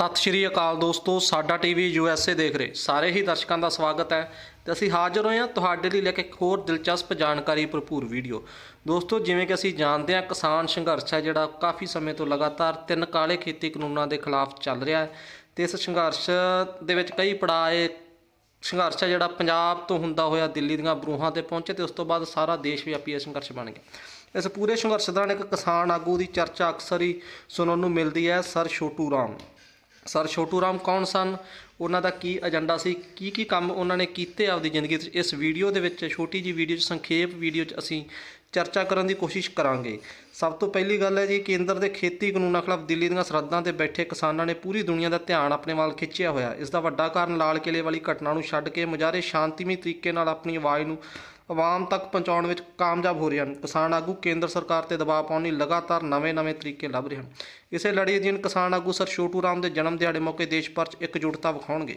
ਸਤਿ ਸ਼੍ਰੀ ਅਕਾਲ ਦੋਸਤੋ ਸਾਡਾ ਟੀਵੀ ਯੂਐਸਏ ਦੇਖ ਰਹੇ ਸਾਰੇ ਹੀ ਦਰਸ਼ਕਾਂ ਦਾ ਸਵਾਗਤ ਹੈ ਤੇ ਅਸੀਂ ਹਾਜ਼ਰ ਹੋਏ ਹਾਂ ਤੁਹਾਡੇ ਲਈ ਲੈ ਕੇ ਇੱਕ ਹੋਰ ਦਿਲਚਸਪ ਜਾਣਕਾਰੀ ਭਰਪੂਰ ਵੀਡੀਓ ਦੋਸਤੋ ਜਿਵੇਂ ਕਿ ਅਸੀਂ ਜਾਣਦੇ ਹਾਂ ਕਿਸਾਨ ਸੰਘਰਸ਼ ਹੈ ਜਿਹੜਾ ਕਾਫੀ ਸਮੇਂ ਤੋਂ ਲਗਾਤਾਰ ਤਿੰਨ ਕਾਲੇ ਖੇਤੀ ਕਾਨੂੰਨਾਂ ਦੇ ਖਿਲਾਫ ਚੱਲ ਰਿਹਾ ਹੈ ਤੇ ਇਸ ਸੰਘਰਸ਼ ਦੇ ਵਿੱਚ ਕਈ ਪੜਾਏ ਸੰਘਰਸ਼ ਹੈ ਜਿਹੜਾ ਪੰਜਾਬ ਤੋਂ ਹੁੰਦਾ ਹੋਇਆ ਦਿੱਲੀ ਦੀਆਂ ਬਰੂਹਾਂ ਤੇ ਪਹੁੰਚੇ ਤੇ ਉਸ ਤੋਂ ਬਾਅਦ ਸਾਰਾ ਦੇਸ਼ ਵਿਆਪੀ ਇਹ ਸੰਘਰਸ਼ ਬਣ ਗਿਆ ਇਸ ਪੂਰੇ ਸੰਘਰਸ਼ ਦੌਰਾਨ ਇੱਕ ਕਿਸਾਨ ਆਗੂ ਦੀ ਚਰਚਾ ਅਕਸਰ ਹੀ ਸੁਣਨ ਨੂੰ ਮਿਲਦੀ ਹੈ ਸਰ ਛੋਟੂ ਰਾਮ ਸਰ ਛੋਟੂ ਰਾਮ ਕੌਣ ਸਨ ਉਹਨਾਂ ਦਾ ਕੀ ਏਜੰਡਾ ਸੀ ਕੀ ਕੀ ਕੰਮ ਉਹਨਾਂ ਨੇ ਕੀਤੇ ਆਪਦੀ ਜ਼ਿੰਦਗੀ ਵਿੱਚ ਇਸ ਵੀਡੀਓ ਦੇ ਵਿੱਚ ਛੋਟੀ ਜੀ ਵੀਡੀਓ ਚ ਸੰਖੇਪ ਵੀਡੀਓ ਚ ਅਸੀਂ ਚਰਚਾ ਕਰਨ ਦੀ ਕੋਸ਼ਿਸ਼ ਕਰਾਂਗੇ ਸਭ ਤੋਂ ਪਹਿਲੀ ਗੱਲ ਹੈ ਜੀ ਕੇਂਦਰ ਦੇ ਖੇਤੀ ਕਾਨੂੰਨਾਂ ਖਿਲਾਫ ਦਿੱਲੀ ਦੀਆਂ ਸਰਹੱਦਾਂ ਤੇ ਬੈਠੇ ਕਿਸਾਨਾਂ ਨੇ ਪੂਰੀ ਦੁਨੀਆ ਦਾ ਧਿਆਨ ਆਪਣੇ ਵੱਲ ਖਿੱਚਿਆ ਹੋਇਆ ਇਸ ਦਾ ਵੱਡਾ ਕਾਰਨ ਲਾਲ ਕਿਲੇ ਵਾਲੀ ਘਟਨਾ ਨੂੰ ਛੱਡ ਕੇ ਮੁਜਾਰੇ ਸ਼ਾਂਤੀਮਈ ਤਰੀਕੇ ਨਾਲ ਆਪਣੀ ਆਵਾਜ਼ ਨੂੰ ਆਵਾਮ ਤੱਕ ਪਹੁੰਚਾਉਣ ਵਿੱਚ ਕਾਮਯਾਬ ਹੋ ਰਹੇ ਹਨ ਕਿਸਾਨ ਆਗੂ ਕੇਂਦਰ ਸਰਕਾਰ ਤੇ ਦਬਾਅ ਪਾਉਣ ਲਈ ਲਗਾਤਾਰ ਨਵੇਂ-ਨਵੇਂ ਤਰੀਕੇ ਲੱਭ ਰਹੇ ਹਨ ਇਸੇ ਲੜੀ ਅਧੀਨ ਕਿਸਾਨ ਆਗੂ ਸਰ ਛੋਟੂ ਰਾਮ ਦੇ ਜਨਮ ਦਿਹਾੜੇ ਮੌਕੇ ਦੇਸ਼ ਭਰ 'ਚ ਇੱਕ ਜੁੜਤਾ ਵਿਖਾਉਣਗੇ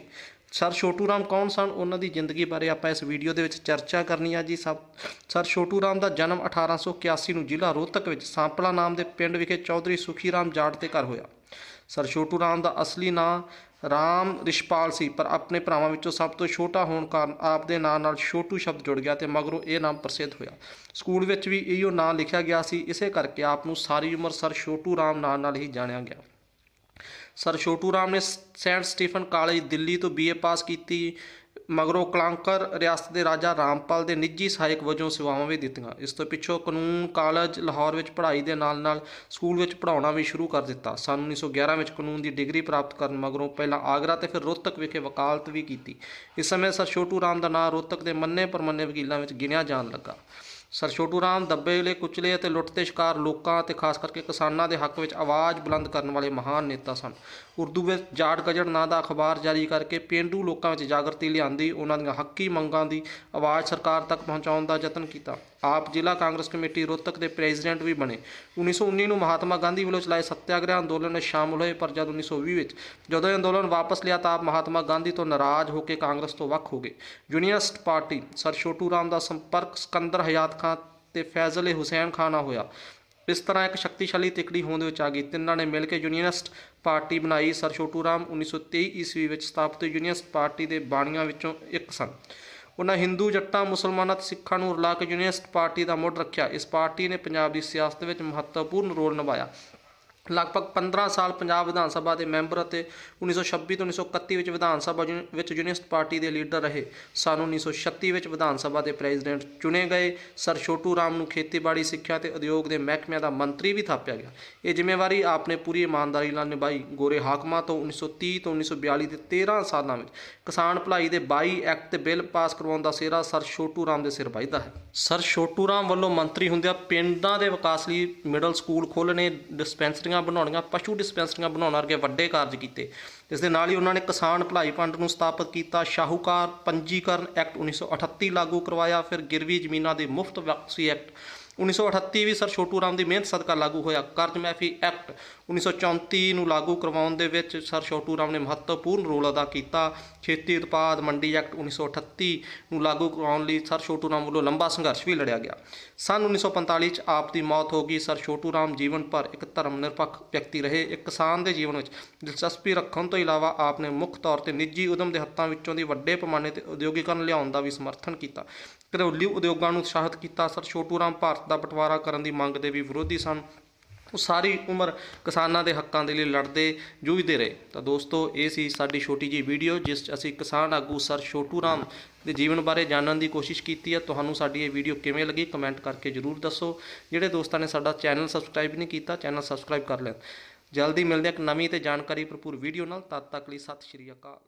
ਸਰ ਛੋਟੂ ਰਾਮ ਕੌਣ ਸਨ ਉਹਨਾਂ ਦੀ ਜ਼ਿੰਦਗੀ ਬਾਰੇ ਆਪਾਂ ਇਸ ਵੀਡੀਓ ਦੇ ਵਿੱਚ ਚਰਚਾ ਕਰਨੀ ਆ ਜੀ ਸਭ ਸਰ ਛੋਟੂ ਰਾਮ ਦਾ ਜਨਮ 1881 ਨੂੰ ਜ਼ਿਲ੍ਹਾ ਰੋਹਤਕ ਵਿੱਚ ਸਾਂਪਲਾ ਨਾਮ ਦੇ ਪਿੰਡ ਵਿਖੇ ਚੌਧਰੀ ਸੁਖੀ ਰਾਮ ਜਾਟ ਦੇ ਘਰ ਹੋਇਆ ਸਰ ਛੋਟੂ ਰਾਮ ਦਾ ਅਸਲੀ ਨਾਮ ਰਾਮ ਰਿਸ਼ਪਾਲ ਸੀ ਪਰ ਆਪਣੇ ਭਰਾਵਾਂ ਵਿੱਚੋਂ ਸਭ ਤੋਂ ਛੋਟਾ ਹੋਣ ਕਾਰਨ ਆਪ ਦੇ ਨਾਂ ਨਾਲ ਛੋਟੂ ਸ਼ਬਦ ਜੁੜ ਗਿਆ ਤੇ ਮਗਰੋਂ ਇਹ ਨਾਮ ਪ੍ਰਸਿੱਧ ਹੋਇਆ ਸਕੂਲ ਵਿੱਚ ਵੀ ਇਹੋ ਨਾਮ ਲਿਖਿਆ ਗਿਆ ਸੀ ਇਸੇ ਕਰਕੇ ਆਪ ਨੂੰ ਸਾਰੀ ਉਮਰ ਸਰ ਛੋਟੂ ਰਾਮ ਨਾਂ ਨਾਲ ਹੀ ਜਾਣਿਆ ਗਿਆ ਸਰ ਛੋਟੂ ਰਾਮ ਨੇ ਸੈਂਟ ਸਟੀਫਨ ਕਾਲਜ ਦਿੱਲੀ ਤੋਂ ਬੀਏ ਪਾਸ ਕੀਤੀ ਮਗਰੋਂ ਕਲਾਂਕਰ ਰਿਆਸਤ ਦੇ ਰਾਜਾ ਰਾਮਪਾਲ ਦੇ ਨਿੱਜੀ ਸਹਾਇਕ ਵਜੋਂ ਸੇਵਾਵਾਂ ਵੀ ਦਿੱਤੀਆਂ ਇਸ ਤੋਂ ਪਿੱਛੋਂ ਕਾਨੂੰਨ ਕਾਲਜ ਲਾਹੌਰ ਵਿੱਚ ਪੜ੍ਹਾਈ ਦੇ ਨਾਲ-ਨਾਲ ਸਕੂਲ ਵਿੱਚ ਪੜ੍ਹਾਉਣਾ ਵੀ ਸ਼ੁਰੂ ਕਰ ਦਿੱਤਾ ਸਨ 1911 ਵਿੱਚ ਕਾਨੂੰਨ ਦੀ ਡਿਗਰੀ ਪ੍ਰਾਪਤ ਕਰਨ ਮਗਰੋਂ ਪਹਿਲਾਂ ਆਗਰਾ ਤੇ ਫਿਰ ਰੋਹਤਕ ਵਿਖੇ ਵਕਾਲਤ ਵੀ ਕੀਤੀ ਇਸ ਸਮੇਂ ਸਰ ਛੋਟੂ ਰਾਮ ਦਾ ਨਾਂ ਰੋਹਤਕ ਦੇ ਮੰਨੇ ਪਰਮੰਨੇ ਵਕੀਲਾਂ ਵਿੱਚ ਗਿਣਿਆ ਜਾਣ ਲੱਗਾ ਸਰ ਛੋਟੂ ਰਾਮ ਦੱਬੇ ਲਈ ਕੁਚਲੇ ਅਤੇ ਲੁੱਟ ਤੇ ਸ਼ਿਕਾਰ ਲੋਕਾਂ ਅਤੇ ਖਾਸ ਕਰਕੇ ਕਿਸਾਨਾਂ ਦੇ ਹੱਕ ਵਿੱਚ ਆਵਾਜ਼ ਬੁਲੰਦ ਕਰਨ ਵਾਲੇ ਮਹਾਨ ਨੇਤਾ ਸਨ ਉਰਦੂ ਵਿੱਚ ਜਾੜ ਗਜੜ ਨਾਂ ਦਾ ਅਖਬਾਰ ਜਾਰੀ ਕਰਕੇ ਪਿੰਡੂ ਲੋਕਾਂ ਵਿੱਚ ਜਾਗਰਤੀ ਲਿਆਂਦੀ ਉਹਨਾਂ ਦੀਆਂ ਹੱਕੀ ਮੰਗਾਂ ਦੀ ਆਵਾਜ਼ ਸਰਕਾਰ ਤੱਕ ਪਹੁੰਚਾਉਣ ਦਾ ਯਤਨ ਕੀਤਾ ਆਪ ਜ਼ਿਲ੍ਹਾ ਕਾਂਗਰਸ ਕਮੇਟੀ ਰੋਤਕ ਦੇ ਪ੍ਰੈਜ਼ੀਡੈਂਟ ਵੀ ਬਣੇ 1919 ਨੂੰ ਮਹਾਤਮਾ ਗਾਂਧੀ ਵੱਲੋਂ ਚਲਾਏ ਸੱਤਿਆਗ੍ਰਹਿ ਅੰਦੋਲਨ ਵਿੱਚ ਸ਼ਾਮਲ ਹੋਏ ਪਰ ਜਦ 1920 ਵਿੱਚ ਜਦੋਂ ਇਹ ਅੰਦੋਲਨ ਵਾਪਸ ਲਿਆ ਤਾਂ ਆਪ ਮਹਾਤਮਾ ਗਾਂਧੀ ਤੋਂ ਨਾਰਾਜ਼ ਹੋ ਕੇ ਕਾਂਗਰਸ ਤੋਂ ਵੱਖ ਹੋ ਗਏ unionist party sir Chhotu Ram ਦਾ ਸੰਪਰਕ ਸਕੰਦਰ ਹਯਾਤ ਖਾਨ ਤੇ ਫੈਜ਼ਲ ਹੁਸੈਨ ਖਾਨ ਨਾਲ ਹੋਇਆ ਇਸ ਤਰ੍ਹਾਂ ਇੱਕ ਸ਼ਕਤੀਸ਼ਾਲੀ ਤਿਕੜੀ ਹੋਂਦ ਵਿੱਚ ਆ ਗਈ ਤਿੰਨਾਂ ਨੇ ਮਿਲ ਕੇ ਯੂਨੀਅਨਿਸਟ ਪਾਰਟੀ ਬਣਾਈ ਸਰ ਛੋਟੂ ਰਾਮ 1923 ਈਸਵੀ ਵਿੱਚ ਸਥਾਪਿਤ ਯੂਨੀਅਨਿਸਟ ਪਾਰਟੀ ਦੇ ਬਾਣੀਆਂ ਵਿੱਚੋਂ ਇੱਕ ਸਨ ਉਹਨਾਂ ਹਿੰਦੂ ਜੱਟਾਂ ਮੁਸਲਮਾਨਾਂ ਤੇ ਸਿੱਖਾਂ ਨੂੰ ਰਲਾ ਕੇ ਯੂਨੀਅਨਿਸਟ ਪਾਰਟੀ ਦਾ ਮੋੜ ਰੱਖਿਆ ਇਸ ਪਾਰਟੀ ਨੇ ਪੰਜਾਬ ਦੀ ਸਿਆਸਤ ਵਿੱਚ ਮਹੱਤਵਪੂਰਨ ਰੋਲ ਨਿਭਾਇਆ ਲਗਭਗ 15 ਸਾਲ ਪੰਜਾਬ ਵਿਧਾਨ ਸਭਾ ਦੇ ਮੈਂਬਰ ਅਤੇ 1926 ਤੋਂ 1931 ਵਿੱਚ ਵਿਧਾਨ ਸਭਾ ਵਿੱਚ ਯੂਨੀਅਨਿਸਟ ਪਾਰਟੀ ਦੇ ਲੀਡਰ ਰਹੇ ਸਨ 1936 ਵਿੱਚ ਵਿਧਾਨ ਸਭਾ ਦੇ ਪ੍ਰੈਜ਼ੀਡੈਂਟ ਚੁਣੇ ਗਏ ਸਰ ਛੋਟੂ ਰਾਮ ਨੂੰ ਖੇਤੀਬਾੜੀ ਸਿੱਖਿਆ ਤੇ ਉਦਯੋਗ ਦੇ ਮਹਿਕਮਿਆਂ ਦਾ ਮੰਤਰੀ ਵੀ ਥਾਪਿਆ ਗਿਆ ਇਹ ਜ਼ਿੰਮੇਵਾਰੀ ਆਪਨੇ ਪੂਰੀ ਇਮਾਨਦਾਰੀ ਨਾਲ ਨਿਭਾਈ ਗੋਰੇ ਹਾਕਮਾਂ ਤੋਂ 1930 ਤੋਂ 1942 ਦੇ 13 ਸਾਲਾਂ ਵਿੱਚ ਕਿਸਾਨ ਭਲਾਈ ਦੇ 22 ਐਕਟ ਤੇ ਬਿੱਲ ਪਾਸ ਕਰਵਾਉਣ ਦਾ ਸਿਹਰਾ ਸਰ ਛੋਟੂ ਰਾਮ ਦੇ ਸਿਰ ਵੱਜਦਾ ਹੈ ਸਰ ਛੋਟੂ ਰਾਮ ਵੱਲੋਂ ਮੰਤਰੀ ਹੁੰਦਿਆਂ ਪਿੰਡਾਂ ਦੇ ਵਿਕਾਸ ਲਈ ਮਿਡਲ ਸਕੂਲ ਖੋਲਣੇ ਡਿਸਪੈਂਸਰੀ ਡਿਸਪੈਂਸਰੀਆਂ ਬਣਾਉਣੀਆਂ ਪਸ਼ੂ ਡਿਸਪੈਂਸਰੀਆਂ ਬਣਾਉਣ ਵਰਗੇ ਵੱਡੇ ਕਾਰਜ ਕੀਤੇ ਇਸ ਦੇ ਨਾਲ ਹੀ ਉਹਨਾਂ ਨੇ ਕਿਸਾਨ ਭਲਾਈ ਫੰਡ ਨੂੰ ਸਥਾਪਿਤ ਕੀਤਾ ਸ਼ਾਹੂਕਾਰ ਪੰਜੀਕਰਨ ਐਕਟ 1938 ਲਾਗੂ ਕਰਵਾਇਆ ਫਿਰ ਗਿਰਵੀ ਜ਼ਮੀਨਾਂ ਦੇ ਮੁਫਤ ਵਕਸੀ ਐਕਟ 1938 ਵੀ ਸਰ ਛੋਟੂ ਰਾਮ ਦੀ ਮਿਹਨਤ ਸਦਕਾ ਲਾਗੂ ਹੋਇਆ ਕਰਜ਼ ਮਾਫੀ ਐਕਟ 1934 ਨੂੰ ਲਾਗੂ ਕਰਵਾਉਣ ਦੇ ਵਿੱਚ ਸਰ ਛੋਟੂ ਰਾਮ ਨੇ ਮਹੱਤਵਪੂਰਨ ਰੋਲ ਅਦਾ ਕੀਤਾ ਖੇਤੀ ਉਤਪਾਦ ਮੰਡੀ ਐਕਟ 1938 ਨੂੰ ਲਾਗੂ ਕਰਵਾਉਣ ਲਈ ਸਰ ਛੋਟੂ ਰਾਮ ਵੱਲੋਂ ਲੰਬਾ ਸੰਘਰਸ਼ ਵੀ ਲੜਿਆ ਗਿਆ ਸਨ 1945 ਚ ਆਪ ਦੀ ਮੌਤ ਹੋ ਗਈ ਸਰ ਛੋਟੂ ਰਾਮ ਜੀਵਨ ਭਰ ਇੱਕ ਧਰਮ ਨਿਰਪੱਖ ਵਿਅਕਤੀ ਰਹੇ ਇੱਕ ਕਿਸਾਨ ਦੇ ਜੀਵਨ ਵਿੱਚ ਦਿਲਚਸਪੀ ਰੱਖਣ ਤੋਂ ਇਲਾਵਾ ਆਪ ਨੇ ਮੁੱਖ ਤੌਰ ਤੇ ਨਿੱਜੀ ਉਦਮ ਦੇ ਹੱਥਾਂ ਵਿੱਚੋਂ ਦੀ ਵੱਡੇ ਪੈਮਾਨੇ ਤੇ ਉਦਯੋਗੀਕਰਨ ਲਿਆਉਣ ਦਾ ਵੀ ਸਮਰਥਨ ਕੀਤਾ ਘਰੇਲੂ ਉਦਯੋਗਾਂ ਨੂੰ ਉਤਸ਼ਾਹਿਤ ਕੀਤਾ ਸਰ ਛੋਟੂ ਰਾਮ ਭਾਰਤ ਦਾ ਬਟਵਾਰਾ ਕਰਨ ਦੀ ਮੰਗ ਦੇ ਵੀ ਵਿਰੋਧੀ ਸਨ ਉਹ ਸਾਰੀ ਉਮਰ ਕਿਸਾਨਾਂ ਦੇ ਹੱਕਾਂ ਦੇ ਲਈ ਲੜਦੇ ਜੂਝਦੇ ਰਹੇ ਤਾਂ ਦੋਸਤੋ ਇਹ ਸੀ ਸਾਡੀ ਛੋਟੀ ਜੀ ਵੀਡੀਓ ਜਿਸ 'ਚ ਅਸੀਂ ਕਿਸਾਨ ਆਗੂ ਸਰ ਛੋਟੂ ਰਾਮ ਦੇ ਜੀਵਨ ਬਾਰੇ ਜਾਣਨ ਦੀ ਕੋਸ਼ਿਸ਼ ਕੀਤੀ ਹੈ ਤੁਹਾਨੂੰ ਸਾਡੀ ਇਹ ਵੀਡੀਓ ਕਿਵੇਂ ਲੱਗੀ ਕਮੈਂਟ ਕਰਕੇ ਜਰੂਰ ਦੱਸੋ ਜਿਹੜੇ ਦੋਸਤਾਂ ਨੇ ਸਾਡਾ ਚੈਨਲ ਸਬਸਕ੍ਰਾਈਬ ਨਹੀਂ ਕੀਤਾ ਚੈਨਲ ਸਬਸਕ੍ਰਾਈਬ ਕਰ ਲੈਣ ਜਲਦੀ ਮਿਲਦੇ ਹਾਂ ਇੱਕ ਨਵੀਂ ਤੇ ਜਾਣਕਾਰੀ ਭਰਪੂਰ ਵੀਡੀਓ ਨਾਲ ਤਦ ਤੱਕ ਲਈ ਸਤਿ ਸ਼੍ਰੀ ਅਕਾਲ